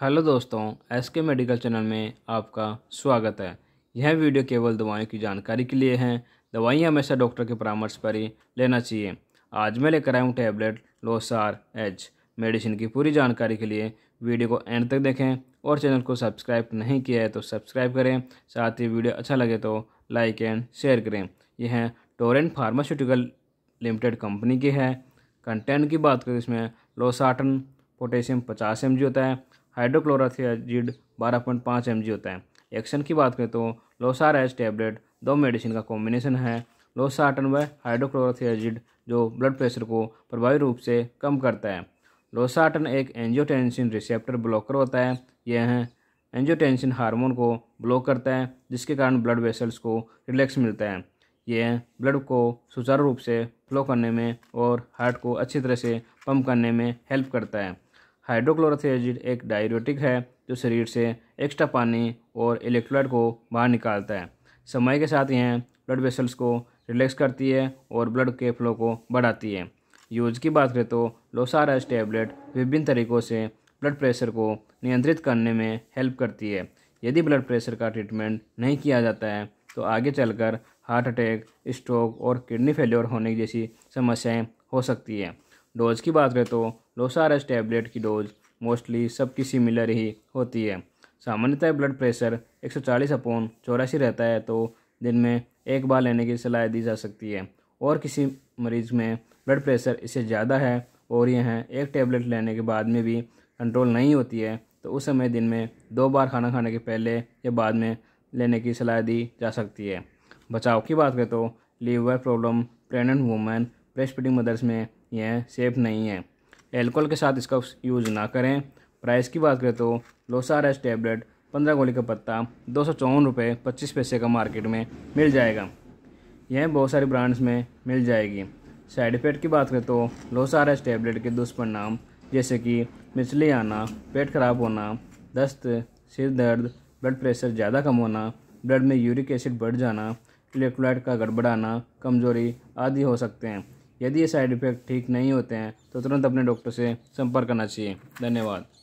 hello दोस्तों S के medical channel में आपका स्वागत है यह वीडियो केवल दवाइयों की जानकारी के लिए है दवाइयाँ हमेशा डॉक्टर के परामर्श पर ही लेना चाहिए आज मैं लेकर आया हूँ टैबलेट लोसार एच मेडिसिन की पूरी जानकारी के लिए वीडियो को एंड तक देखें और चैनल को सब्सक्राइब नहीं किया है तो सब्सक्राइब करें साथ ही वीडियो अच्छा लगे तो लाइक एंड शेयर करें यह टोरेंट फार्मास्यूटिकल लिमिटेड कंपनी की है कंटेंट की बात करें तो इसमें लोसाटन पोटेशियम पचास एम होता है हाइड्रोक्लोराथियाजिड 12.5 जी होता है एक्शन की बात करें तो लोसार एच टैबलेट दो मेडिसिन का कॉम्बिनेशन है लोसाटन व हाइड्रोक्लोराथियाजिड जो ब्लड प्रेशर को प्रभावी रूप से कम करता है लोसाटन एक एंजियोटेंसिन रिसेप्टर ब्लॉकर होता है यह एंजियोटेंसिन हार्मोन को ब्लॉक करता है जिसके कारण ब्लड वेसल्स को रिलैक्स मिलता है यह ब्लड को सुचारू रूप से फ्लो करने में और हार्ट को अच्छी तरह से पंप करने में हेल्प करता है हाइड्रोक्लोरिक एसिड एक डायरेटिक है जो शरीर से एक्स्ट्रा पानी और इलेक्ट्रोलाइट को बाहर निकालता है समय के साथ यह ब्लड वेसल्स को रिलैक्स करती है और ब्लड के फ्लो को बढ़ाती है यूज की बात करें तो लोसारस टैबलेट विभिन्न तरीकों से ब्लड प्रेशर को नियंत्रित करने में हेल्प करती है यदि ब्लड प्रेशर का ट्रीटमेंट नहीं किया जाता है तो आगे चलकर हार्ट अटैक स्ट्रोक और किडनी फेल्योर होने जैसी समस्याएं हो सकती है डोज की बात करें तो लोसारस टैबलेट की डोज मोस्टली सबकी सिमिलर ही होती है सामान्यतः ब्लड प्रेशर 140 अपोन चौरासी रहता है तो दिन में एक बार लेने की सलाह दी जा सकती है और किसी मरीज में ब्लड प्रेशर इससे ज़्यादा है और यह एक टैबलेट लेने के बाद में भी कंट्रोल नहीं होती है तो उस समय दिन में दो बार खाना खाने के पहले या बाद में लेने की सलाह दी जा सकती है बचाव की बात करें तो liver problem pregnant women breastfeeding mothers में यह सेफ नहीं है एल्कोहल के साथ इसका यूज़ ना करें प्राइस की बात करें तो लोसार एस टैबलेट पंद्रह गोली का पत्ता दो सौ चौवन रुपये पच्चीस पैसे का मार्केट में मिल जाएगा यह बहुत सारे ब्रांड्स में मिल जाएगी साइड इफेक्ट की बात करें तो लोसार एस टैबलेट के दुष्परिणाम जैसे कि मिचली आना पेट खराब होना दस्त सिर दर्द ब्लड प्रेशर ज़्यादा कम होना ब्लड में यूरिक एसिड बढ़ जाना इलेक्ट्रोलाइट का गड़बड़ाना कमजोरी आदि हो सकते हैं यदि ये साइड इफ़ेक्ट ठीक नहीं होते हैं तो तुरंत अपने डॉक्टर से संपर्क करना चाहिए धन्यवाद